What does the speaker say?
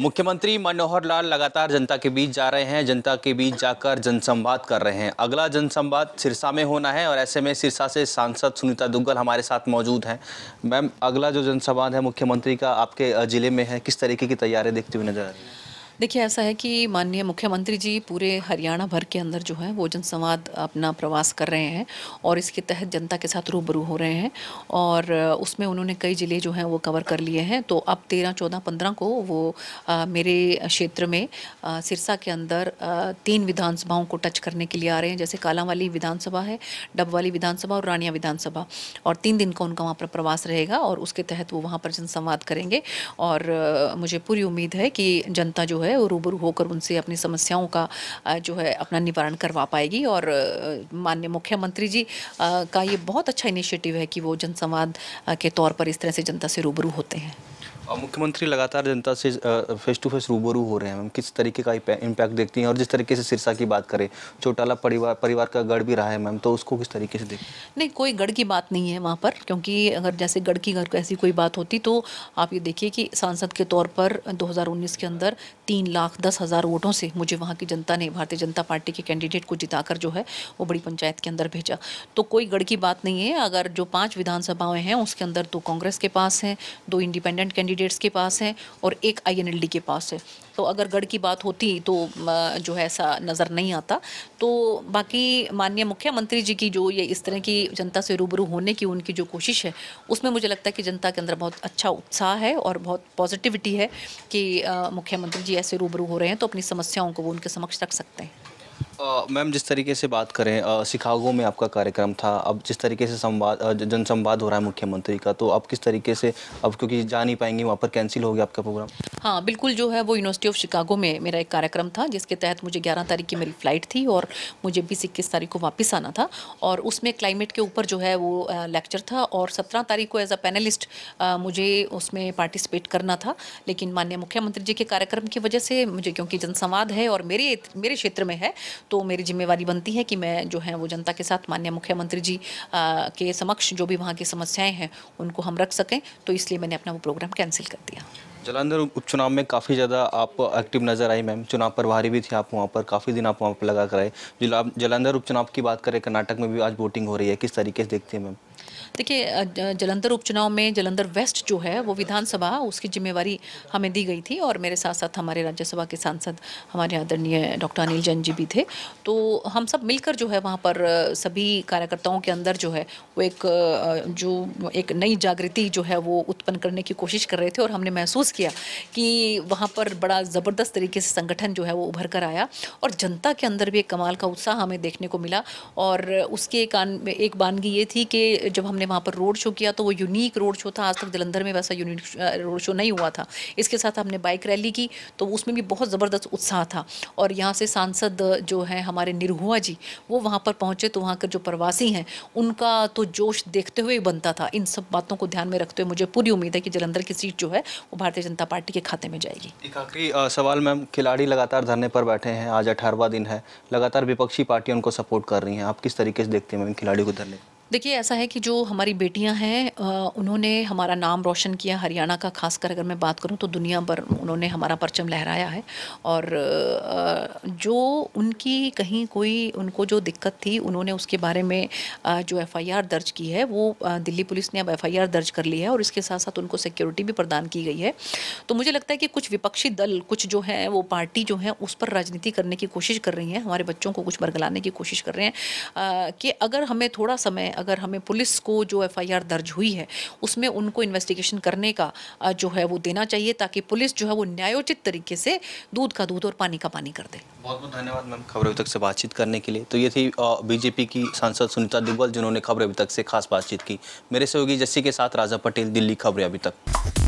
मुख्यमंत्री मनोहर लाल लगातार जनता के बीच जा रहे हैं जनता के बीच जाकर जनसंवाद कर रहे हैं अगला जनसंवाद सिरसा में होना है और ऐसे में सिरसा से सांसद सुनीता दुग्गल हमारे साथ मौजूद हैं मैम अगला जो जनसंवाद है मुख्यमंत्री का आपके ज़िले में है किस तरीके की तैयारी देखते हुए नजर आ रही है देखिए ऐसा है कि माननीय मुख्यमंत्री जी पूरे हरियाणा भर के अंदर जो है वो जनसंवाद अपना प्रवास कर रहे हैं और इसके तहत जनता के साथ रूबरू हो रहे हैं और उसमें उन्होंने कई ज़िले जो हैं वो कवर कर लिए हैं तो अब तेरह चौदह पंद्रह को वो आ, मेरे क्षेत्र में आ, सिरसा के अंदर आ, तीन विधानसभाओं को टच करने के लिए आ रहे हैं जैसे काला वाली विधानसभा है डब वाली विधानसभा और रानिया विधानसभा और तीन दिन का उनका वहाँ पर प्रवास रहेगा और उसके तहत वो वहाँ पर जनसंवाद करेंगे और मुझे पूरी उम्मीद है कि जनता जो है है वो रूबरू होकर उनसे अपनी समस्याओं का जो है अपना निवारण करवा पाएगी और माननीय मुख्यमंत्री जी का ये बहुत अच्छा इनिशिएटिव है कि वो जनसंवाद के तौर पर इस तरह से जनता से रूबरू होते हैं और मुख्यमंत्री लगातार जनता से फेस टू फेस रूबरू हो रहे हैं हम किस तरीके का इम्पैक्ट देखती हैं और जिस तरीके से सिरसा की बात करें चौटाला परिवार परिवार का गढ़ भी रहा है मैम तो उसको किस तरीके से देखें नहीं कोई गढ़ की बात नहीं है वहाँ पर क्योंकि अगर जैसे गढ़ की घर ऐसी कोई बात होती तो आप ये देखिए कि सांसद के तौर पर दो के अंदर तीन लाख दस हज़ार वोटों से मुझे वहाँ की जनता ने भारतीय जनता पार्टी के कैंडिडेट को जिताकर जो है वो बड़ी पंचायत के अंदर भेजा तो कोई गढ़ की बात नहीं है अगर जो पाँच विधानसभाएँ हैं उसके अंदर दो कांग्रेस के पास हैं दो इंडिपेंडेंट कैंडिडेट्स के पास है और एक आई के पास है तो अगर गढ़ की बात होती तो जो है ऐसा नज़र नहीं आता तो बाकी माननीय मुख्यमंत्री जी की जो ये इस तरह की जनता से रूबरू होने की उनकी जो कोशिश है उसमें मुझे लगता है कि जनता के अंदर बहुत अच्छा उत्साह है और बहुत पॉजिटिविटी है कि मुख्यमंत्री जी ऐसे रूबरू हो रहे हैं तो अपनी समस्याओं को वो उनके समक्ष रख सकते हैं मैम जिस तरीके से बात करें शिकागो में आपका कार्यक्रम था अब जिस तरीके से संवाद जनसंवाद हो रहा है मुख्यमंत्री का तो आप किस तरीके से अब क्योंकि जा नहीं पाएंगे वहाँ पर कैंसिल हो गया आपका प्रोग्राम हाँ बिल्कुल जो है वो यूनिवर्सिटी ऑफ शिकागो में मेरा एक कार्यक्रम था जिसके तहत मुझे ग्यारह तारीख की मेरी फ़्लाइट थी और मुझे बीस इक्कीस तारीख को वापस आना था और उसमें क्लाइमेट के ऊपर जो है वो लेक्चर था और सत्रह तारीख को एज अ पैनलिस्ट मुझे उसमें पार्टिसिपेट करना था लेकिन माननीय मुख्यमंत्री जी के कार्यक्रम की वजह से मुझे क्योंकि जनसंवाद है और मेरे मेरे क्षेत्र में है तो मेरी जिम्मेवारी बनती है कि मैं जो है वो जनता के साथ माननीय मुख्यमंत्री जी आ, के समक्ष जो भी वहाँ की समस्याएं हैं उनको हम रख सकें तो इसलिए मैंने अपना वो प्रोग्राम कैंसिल कर दिया जलंधर उपचुनाव में काफ़ी ज़्यादा आप एक्टिव नज़र आई मैम चुनाव प्रभारी भी थी आप वहाँ पर काफ़ी दिन आप वहाँ पर लगा कर आए जलंधर उपचुनाव की बात करें कर्नाटक में भी आज वोटिंग हो रही है किस तरीके से देखते हैं मैम देखिए जलंधर उपचुनाव में जलंधर वेस्ट जो है वो विधानसभा उसकी जिम्मेवारी हमें दी गई थी और मेरे साथ साथ हमारे राज्यसभा के सांसद हमारे आदरणीय डॉक्टर अनिल जैन जी भी थे तो हम सब मिलकर जो है वहाँ पर सभी कार्यकर्ताओं के अंदर जो है वो एक जो एक नई जागृति जो है वो उत्पन्न करने की कोशिश कर रहे थे और हमने महसूस किया कि वहाँ पर बड़ा ज़बरदस्त तरीके से संगठन जो है वो उभर कर आया और जनता के अंदर भी एक कमाल का उत्साह हमें देखने को मिला और उसके एक एक बानगी ये थी कि जब हमने वहाँ पर रोड शो किया तो वो यूनिक रोड शो था आज तक जलंधर में वैसा यूनिक रोड शो नहीं हुआ था इसके साथ हमने बाइक रैली की तो उसमें भी बहुत ज़बरदस्त उत्साह था और यहाँ से सांसद जो हैं हमारे निरहुआ जी वो वहाँ पर पहुँचे तो वहाँ के जो प्रवासी हैं उनका तो जोश देखते हुए ही बनता था इन सब बातों को ध्यान में रखते हुए मुझे पूरी उम्मीद है कि जलंधर की सीट जो है वो भारतीय जनता पार्टी के खाते में जाएगी एक आखिरी सवाल मैम खिलाड़ी लगातार धरने पर बैठे हैं आज अठारहवा दिन है लगातार विपक्षी पार्टी उनको सपोर्ट कर रही हैं आप किस तरीके से देखते हैं मैम खिलाड़ियों को धरने देखिए ऐसा है कि जो हमारी बेटियां हैं उन्होंने हमारा नाम रोशन किया हरियाणा का खासकर अगर मैं बात करूं तो दुनिया भर उन्होंने हमारा परचम लहराया है और जो उनकी कहीं कोई उनको जो दिक्कत थी उन्होंने उसके बारे में जो एफआईआर दर्ज की है वो दिल्ली पुलिस ने अब एफआईआर दर्ज कर ली है और इसके साथ साथ उनको सिक्योरिटी भी प्रदान की गई है तो मुझे लगता है कि कुछ विपक्षी दल कुछ जो है वो पार्टी जो है उस पर राजनीति करने की कोशिश कर रही हैं हमारे बच्चों को कुछ बरगलाने की कोशिश कर रहे हैं कि अगर हमें थोड़ा समय अगर हमें पुलिस को जो एफआईआर दर्ज हुई है उसमें उनको इन्वेस्टिगेशन करने का जो है वो देना चाहिए ताकि पुलिस जो है वो न्यायोचित तरीके से दूध का दूध और पानी का पानी कर दे बहुत बहुत धन्यवाद मैम खबर अभी तक से बातचीत करने के लिए तो ये थी बीजेपी की सांसद सुनीता दुग्गल जिन्होंने खबर अभी तक से खास बातचीत की मेरे सहयोगी जस्सी के साथ राजा पटेल दिल्ली खबरें अभी तक